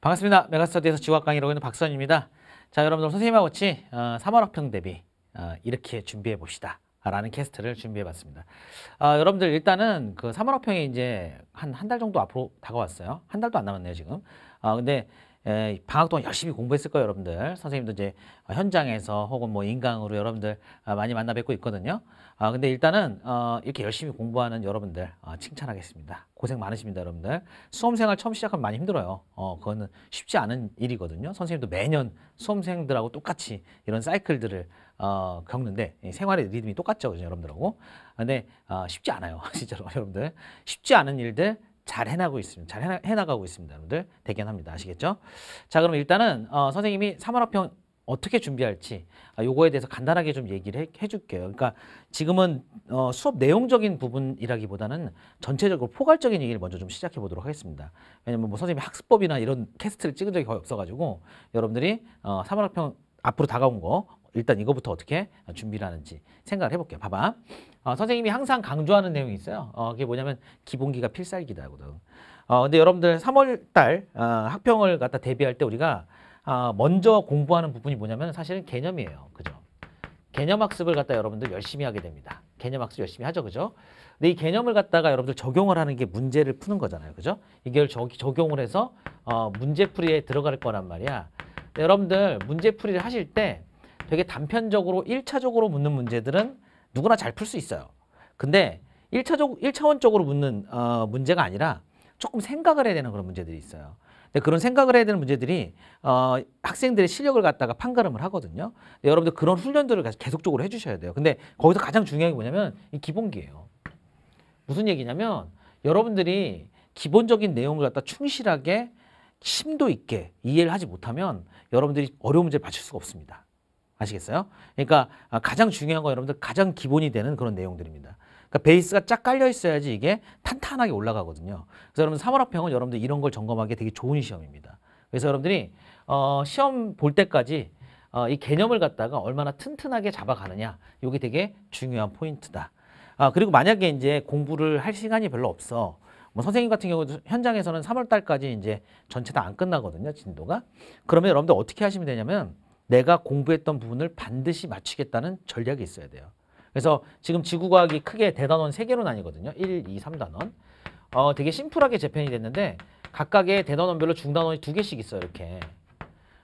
반갑습니다. 메가스터디에서 지각 강의로 있는 박선입니다. 자, 여러분들 선생님하고 같이 어, 3월 학평 대비 어, 이렇게 준비해 봅시다. 라는 캐스트를 준비해 봤습니다. 아, 여러분들 일단은 그 3월 학평이 이제 한 한 달 정도 앞으로 다가왔어요. 한 달도 안 남았네요, 지금. 아, 근데 예, 방학 동안 열심히 공부했을 거예요, 여러분들. 선생님도 이제 현장에서 혹은 뭐 인강으로 여러분들 많이 만나 뵙고 있거든요. 아, 근데 일단은 어, 이렇게 열심히 공부하는 여러분들 어, 칭찬하겠습니다. 고생 많으십니다, 여러분들. 수험생활 처음 시작하면 많이 힘들어요. 어, 그거는 쉽지 않은 일이거든요. 선생님도 매년 수험생들하고 똑같이 이런 사이클들을 어, 겪는데 생활의 리듬이 똑같죠, 그죠, 여러분들하고. 근데 어, 쉽지 않아요, 진짜로 여러분들. 쉽지 않은 일들 잘 해나고 있습니다. 잘 해나, 해나가고 있습니다. 여러분들 대견합니다. 아시겠죠? 자, 그럼 일단은 어, 선생님이 3월 합평 어떻게 준비할지 아, 요거에 대해서 간단하게 좀 얘기를 해, 해줄게요. 그러니까 지금은 어, 수업 내용적인 부분이라기보다는 전체적으로 포괄적인 얘기를 먼저 좀 시작해 보도록 하겠습니다. 왜냐면 뭐 선생님이 학습법이나 이런 캐스트를 찍은 적이 거의 없어가지고 여러분들이 어, 3월학평 앞으로 다가온 거 일단 이거부터 어떻게 준비를 하는지 생각을 해볼게요. 봐봐. 어, 선생님이 항상 강조하는 내용이 있어요. 어, 그게 뭐냐면 기본기가 필살기다거든. 하 어, 근데 여러분들 3월달 어, 학평을 갖다 대비할 때 우리가 어, 먼저 공부하는 부분이 뭐냐면 사실은 개념이에요. 그죠? 개념 학습을 갖다 여러분들 열심히 하게 됩니다. 개념 학습 열심히 하죠. 그죠? 근데 이 개념을 갖다가 여러분들 적용을 하는 게 문제를 푸는 거잖아요. 그죠? 이걸 저, 적용을 해서 어, 문제풀이에 들어갈 거란 말이야. 여러분들 문제풀이를 하실 때 되게 단편적으로 일차적으로 묻는 문제들은 누구나 잘 풀 수 있어요. 근데 일차적 1차원적으로 묻는 어, 문제가 아니라 조금 생각을 해야 되는 그런 문제들이 있어요. 근데 그런 생각을 해야 되는 문제들이 어, 학생들의 실력을 갖다가 판가름을 하거든요. 근데 여러분들 그런 훈련들을 계속적으로 해주셔야 돼요. 근데 거기서 가장 중요한 게 뭐냐면 이 기본기예요. 무슨 얘기냐면 여러분들이 기본적인 내용을 갖다 충실하게 심도 있게 이해를 하지 못하면 여러분들이 어려운 문제를 맞출 수가 없습니다. 아시겠어요? 그러니까 아, 가장 중요한 건 여러분들 가장 기본이 되는 그런 내용들입니다. 그러니까 베이스가 쫙 깔려 있어야지 이게 탄탄하게 올라가거든요. 그래서 여러분 3월 합평은 여러분들 이런 걸 점검하기 되게 좋은 시험입니다. 그래서 여러분들이 어, 시험 볼 때까지 어, 이 개념을 갖다가 얼마나 튼튼하게 잡아가느냐 이게 되게 중요한 포인트다. 아 그리고 만약에 이제 공부를 할 시간이 별로 없어. 뭐 선생님 같은 경우도 현장에서는 3월 달까지 이제 전체 다 안 끝나거든요 진도가. 그러면 여러분들 어떻게 하시면 되냐면 내가 공부했던 부분을 반드시 맞추겠다는 전략이 있어야 돼요. 그래서 지금 지구과학이 크게 대단원 3개로 나뉘거든요. 1, 2, 3단원. 어, 되게 심플하게 재편이 됐는데 각각의 대단원별로 중단원이 2개씩 있어요. 이렇게.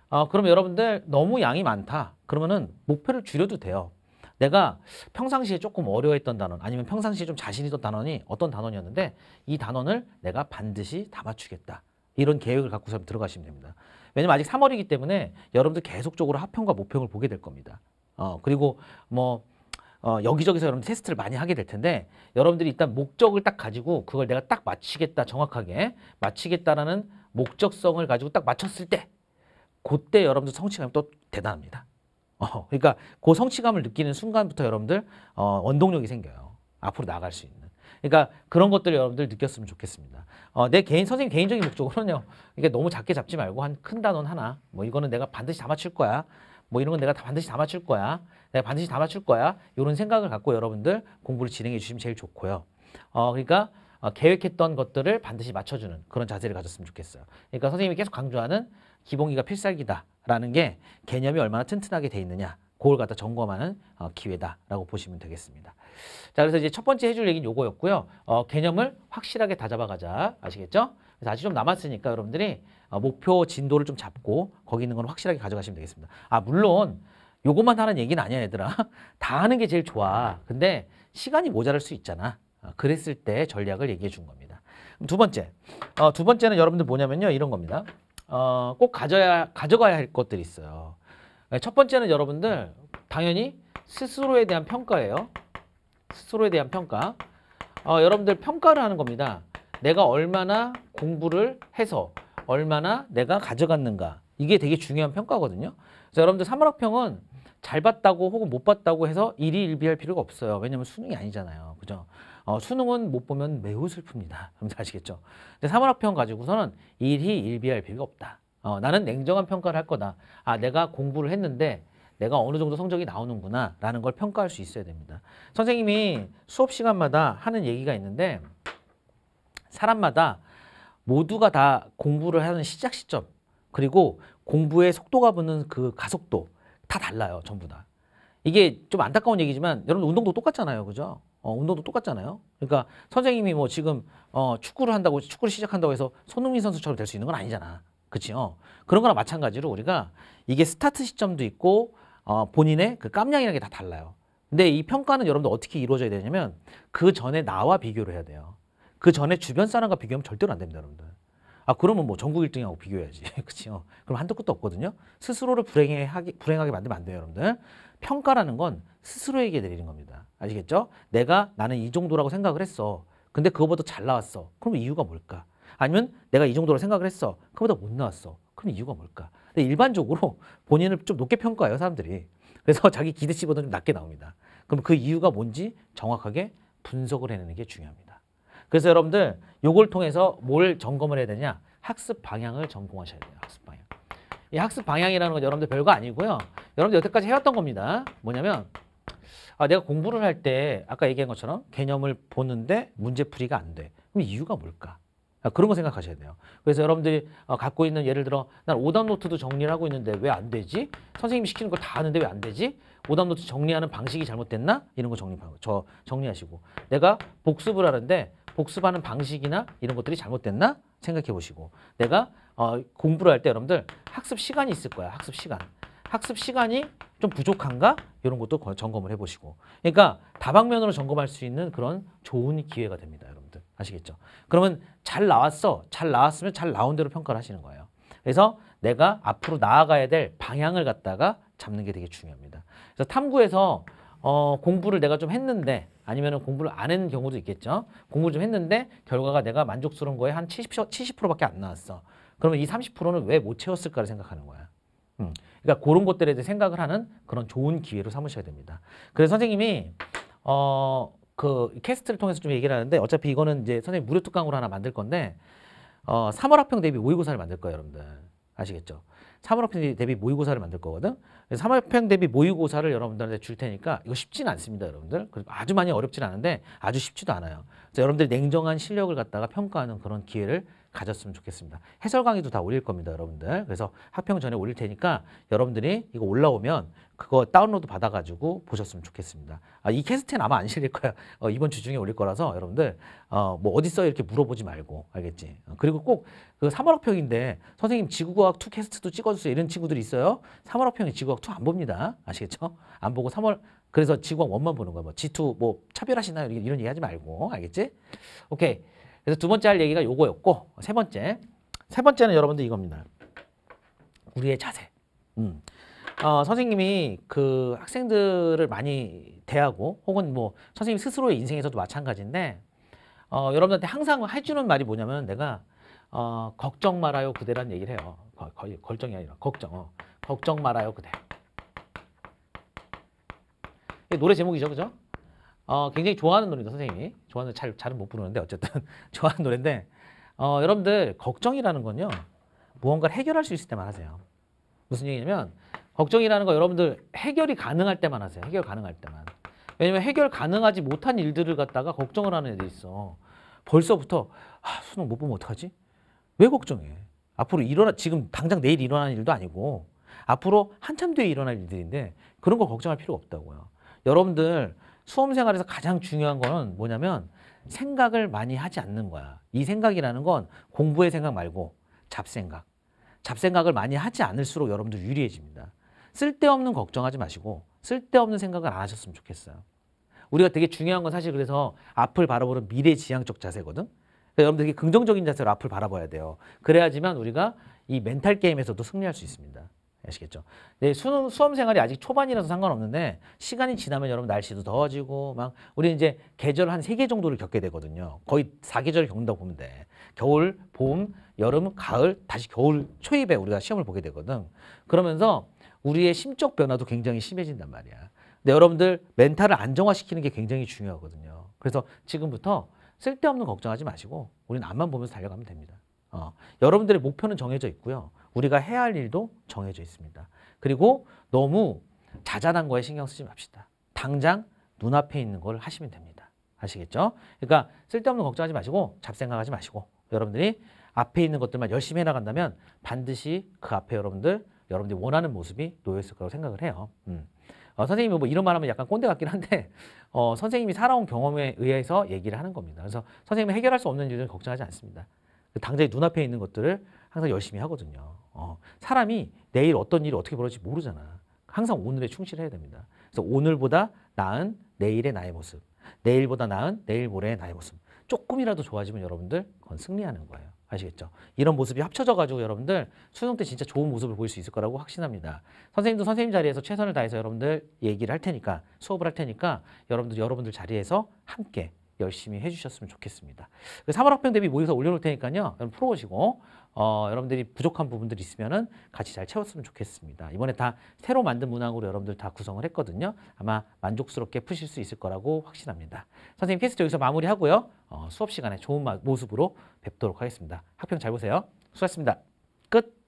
어, 그럼 여러분들 너무 양이 많다. 그러면은 목표를 줄여도 돼요. 내가 평상시에 조금 어려워했던 단원 아니면 평상시에 좀 자신 있던 단원이 어떤 단원이었는데 이 단원을 내가 반드시 다 맞추겠다. 이런 계획을 갖고서 들어가시면 됩니다. 왜냐면 아직 3월이기 때문에 여러분들 계속적으로 합평과 모평을 보게 될 겁니다. 어, 그리고 뭐 어, 여기저기서 여러분 테스트를 많이 하게 될 텐데 여러분들이 일단 목적을 딱 가지고 그걸 내가 딱 맞히겠다 정확하게 맞히겠다라는 목적성을 가지고 딱 맞췄을 때 그때 여러분들 성취감이 또 대단합니다. 어, 그러니까 그 성취감을 느끼는 순간부터 여러분들 어, 원동력이 생겨요. 앞으로 나갈수 있는. 그러니까 그런 것들 여러분들 느꼈으면 좋겠습니다. 어, 내 개인 선생님 개인적인 목적으로는요. 이게 너무 작게 잡지 말고 한 큰 단원 하나. 뭐 이거는 내가 반드시 다 맞출 거야. 뭐 이런 건 내가 다 반드시 다 맞출 거야. 내가 반드시 다 맞출 거야. 이런 생각을 갖고 여러분들 공부를 진행해 주시면 제일 좋고요. 어, 그러니까 어, 계획했던 것들을 반드시 맞춰주는 그런 자세를 가졌으면 좋겠어요. 그러니까 선생님이 계속 강조하는 기본기가 필살기다라는 게 개념이 얼마나 튼튼하게 돼 있느냐 그걸 갖다 점검하는 어, 기회다라고 보시면 되겠습니다. 자, 그래서 이제 첫 번째 해줄 얘기는 요거였고요. 어, 개념을 확실하게 다 잡아가자. 아시겠죠? 그래서 아직 좀 남았으니까 여러분들이 어, 목표 진도를 좀 잡고 거기 있는 건 확실하게 가져가시면 되겠습니다. 아, 물론 요것만 하는 얘기는 아니야, 얘들아. 다 하는 게 제일 좋아. 근데 시간이 모자랄 수 있잖아. 어, 그랬을 때 전략을 얘기해 준 겁니다. 두 번째. 어, 두 번째는 여러분들 뭐냐면요. 이런 겁니다. 어, 꼭 가져야, 가져가야 할 것들이 있어요. 네, 첫 번째는 여러분들 당연히 스스로에 대한 평가예요. 스스로에 대한 평가. 어, 여러분들 평가를 하는 겁니다. 내가 얼마나 공부를 해서 얼마나 내가 가져갔는가. 이게 되게 중요한 평가거든요. 그래서 여러분들 3월학평은잘 봤다고 혹은 못 봤다고 해서 일희일비할 필요가 없어요. 왜냐면 하 수능이 아니잖아요. 그죠? 어, 수능은 못 보면 매우 슬픕니다. 여러분 아시겠죠? 근데 사물학평 가지고서는 일희일비할 필요가 없다. 어, 나는 냉정한 평가를 할 거다. 아, 내가 공부를 했는데 내가 어느 정도 성적이 나오는구나 라는 걸 평가할 수 있어야 됩니다. 선생님이 수업 시간마다 하는 얘기가 있는데 사람마다 모두가 다 공부를 하는 시작 시점 그리고 공부의 속도가 붙는 그 가속도 다 달라요 전부 다 이게 좀 안타까운 얘기지만 여러분 운동도 똑같잖아요 그죠 어, 운동도 똑같잖아요 그러니까 선생님이 뭐 지금 어, 축구를 한다고 축구를 시작한다고 해서 손흥민 선수처럼 될 수 있는 건 아니잖아 그렇죠 그런 거랑 마찬가지로 우리가 이게 스타트 시점도 있고 어, 본인의 그 깜냥이라는 게 다 달라요. 근데 이 평가는 여러분들 어떻게 이루어져야 되냐면 그 전에 나와 비교를 해야 돼요. 그 전에 주변 사람과 비교하면 절대로 안 됩니다, 여러분들. 아 그러면 뭐 전국 1등하고 비교해야지, 그렇죠 그럼 한도 끝도 없거든요. 스스로를 불행하게 불행하게 만들면 안 돼요, 여러분들. 평가라는 건 스스로에게 내리는 겁니다. 아시겠죠? 내가 나는 이 정도라고 생각을 했어. 근데 그거보다 잘 나왔어. 그럼 이유가 뭘까? 아니면 내가 이 정도로 생각을 했어. 그보다 못 나왔어. 그럼 이유가 뭘까? 근데 일반적으로 본인을 좀 높게 평가해요, 사람들이. 그래서 자기 기대치보다 좀 낮게 나옵니다. 그럼 그 이유가 뭔지 정확하게 분석을 해내는 게 중요합니다. 그래서 여러분들 이걸 통해서 뭘 점검을 해야 되냐? 학습 방향을 전공하셔야 돼요. 학습 방향. 이 학습 방향이라는 건 여러분들 별거 아니고요. 여러분들 여태까지 해왔던 겁니다. 뭐냐면 아, 내가 공부를 할 때 아까 얘기한 것처럼 개념을 보는데 문제풀이가 안 돼. 그럼 이유가 뭘까? 아, 그런 거 생각하셔야 돼요. 그래서 여러분들이 어, 갖고 있는 예를 들어 난 오답 노트도 정리를 하고 있는데 왜 안 되지? 선생님이 시키는 걸 다 하는데 왜 안 되지? 오답 노트 정리하는 방식이 잘못됐나? 이런 거 정리하고 저 정리하시고 내가 복습을 하는데 복습하는 방식이나 이런 것들이 잘못됐나? 생각해 보시고 내가 어, 공부를 할 때 여러분들 학습 시간이 있을 거야. 학습 시간. 학습 시간이 좀 부족한가? 이런 것도 점검을 해보시고 그러니까 다방면으로 점검할 수 있는 그런 좋은 기회가 됩니다. 여러분. 아시겠죠? 그러면 잘 나왔어. 잘 나왔으면 잘 나온 대로 평가를 하시는 거예요. 그래서 내가 앞으로 나아가야 될 방향을 갖다가 잡는 게 되게 중요합니다. 그래서 탐구에서 어, 공부를 내가 좀 했는데 아니면 공부를 안 했는 경우도 있겠죠. 공부를 좀 했는데 결과가 내가 만족스러운 거에 한 70%, 70%밖에 안 나왔어. 그러면 이 30%는 왜 못 채웠을까를 생각하는 거야. 음. 그러니까 그런 것들에 대해 생각을 하는 그런 좋은 기회로 삼으셔야 됩니다. 그래서 선생님이 어, 그 캐스트를 통해서 좀 얘기를 하는데 어차피 이거는 이제 선생님 무료 특강으로 하나 만들 건데 어 3월 학평 대비 모의고사를 만들 거예요, 여러분들. 아시겠죠? 3월 학평 대비 모의고사를 만들 거거든. 3월 학평 대비 모의고사를 여러분들한테 줄 테니까 이거 쉽지는 않습니다, 여러분들. 아주 많이 어렵진 않은데 아주 쉽지도 않아요. 그래서 여러분들 냉정한 실력을 갖다가 평가하는 그런 기회를 가졌으면 좋겠습니다. 해설 강의도 다 올릴 겁니다, 여러분들. 그래서 합평 전에 올릴 테니까 여러분들이 이거 올라오면 그거 다운로드 받아가지고 보셨으면 좋겠습니다. 아, 이 캐스트는 아마 안 실릴 거야. 어, 이번 주 중에 올릴 거라서 여러분들 어, 뭐 어딨어 이렇게 물어보지 말고 알겠지? 어, 그리고 꼭 그 3월학평인데 선생님 지구과학 2 캐스트도 찍어주세요 이런 친구들이 있어요. 3월학평이 지구과학 2 안 봅니다. 아시겠죠? 안 보고 3월 그래서 지구과학 1만 보는 거야. 뭐 G2 뭐 차별하시나요? 이런 얘기 하지 말고 알겠지? 오케이. 그래서 두 번째 할 얘기가 요거였고 세 번째 세 번째는 여러분들 이겁니다. 우리의 자세. 음. 어, 선생님이 그 학생들을 많이 대하고 혹은 뭐 선생님 스스로의 인생에서도 마찬가지인데 어, 여러분한테 항상 해주는 말이 뭐냐면 내가 어, 걱정 말아요 그대란 얘기를 해요. 거, 거의 걱정이 아니라 걱정. 어. 걱정 말아요 그대. 노래 제목이죠, 그죠? 어, 굉장히 좋아하는 노래입니다, 선생님이. 좋아하는 잘 잘은 못 부르는데 어쨌든 좋아하는 노래인데 어, 여러분들 걱정이라는 건요 무언가를 해결할 수 있을 때만 하세요. 무슨 얘기냐면 걱정이라는 거 여러분들 해결이 가능할 때만 하세요. 해결 가능할 때만. 왜냐면 해결 가능하지 못한 일들을 갖다가 걱정을 하는 애들이 있어. 벌써부터 아, 수능 못 보면 어떡하지? 왜 걱정해? 앞으로 일어나 지금 당장 내일 일어나는 일도 아니고 앞으로 한참 뒤에 일어날 일들인데 그런 거 걱정할 필요 없다고요. 여러분들 수험 생활에서 가장 중요한 거는 뭐냐면 생각을 많이 하지 않는 거야. 이 생각이라는 건 공부의 생각 말고 잡생각. 잡생각을 많이 하지 않을수록 여러분들 유리해집니다. 쓸데없는 걱정하지 마시고 쓸데없는 생각을 안 하셨으면 좋겠어요. 우리가 되게 중요한 건 사실 그래서 앞을 바라보는 미래지향적 자세거든. 그러니까 여러분들이 긍정적인 자세로 앞을 바라봐야 돼요. 그래야지만 우리가 이 멘탈 게임에서도 승리할 수 있습니다. 아시겠죠? 네, 수능, 수험 생활이 아직 초반이라서 상관없는데 시간이 지나면 여러분 날씨도 더워지고 막 우리 이제 계절 한세 개 정도를 겪게 되거든요. 거의 4계절을 겪는다고 보면 돼. 겨울, 봄, 여름, 가을, 다시 겨울 초입에 우리가 시험을 보게 되거든. 그러면서 우리의 심적 변화도 굉장히 심해진단 말이야. 근데 여러분들 멘탈을 안정화시키는 게 굉장히 중요하거든요. 그래서 지금부터 쓸데없는 걱정하지 마시고 우리는 앞만 보면서 달려가면 됩니다. 어, 여러분들의 목표는 정해져 있고요. 우리가 해야 할 일도 정해져 있습니다. 그리고 너무 자잘한 거에 신경 쓰지 맙시다. 당장 눈앞에 있는 걸 하시면 됩니다. 아시겠죠? 그러니까 쓸데없는 걱정하지 마시고 잡생각하지 마시고 여러분들이 앞에 있는 것들만 열심히 해나간다면 반드시 그 앞에 여러분들 여러분들이 원하는 모습이 놓여있을 거라고 생각을 해요. 음. 어, 선생님이 뭐 이런 말하면 약간 꼰대 같긴 한데 어, 선생님이 살아온 경험에 의해서 얘기를 하는 겁니다. 그래서 선생님이 해결할 수 없는 일은 걱정하지 않습니다. 그 당장 눈앞에 있는 것들을 항상 열심히 하거든요. 어, 사람이 내일 어떤 일이 어떻게 벌어질지 모르잖아. 항상 오늘에 충실해야 됩니다. 그래서 오늘보다 나은 내일의 나의 모습, 내일보다 나은 내일 모레의 나의 모습. 조금이라도 좋아지면 여러분들 그건 승리하는 거예요. 아시겠죠? 이런 모습이 합쳐져 가지고 여러분들 수능 때 진짜 좋은 모습을 보일 수 있을 거라고 확신합니다. 선생님도 선생님 자리에서 최선을 다해서 여러분들 얘기를 할 테니까 수업을 할 테니까 여러분들 여러분들 자리에서 함께 열심히 해주셨으면 좋겠습니다. 3월 그 학평 대비 모의고사 올려놓을 테니까요. 여러분 풀어보시고 어, 여러분들이 부족한 부분들 이있으면 같이 잘 채웠으면 좋겠습니다. 이번에 다 새로 만든 문항으로 여러분들 다 구성을 했거든요. 아마 만족스럽게 푸실 수 있을 거라고 확신합니다. 선생님 캐스트 여기서 마무리하고요. 어, 수업 시간에 좋은 모습으로 뵙도록 하겠습니다. 학평 잘 보세요. 수고하셨습니다. 끝.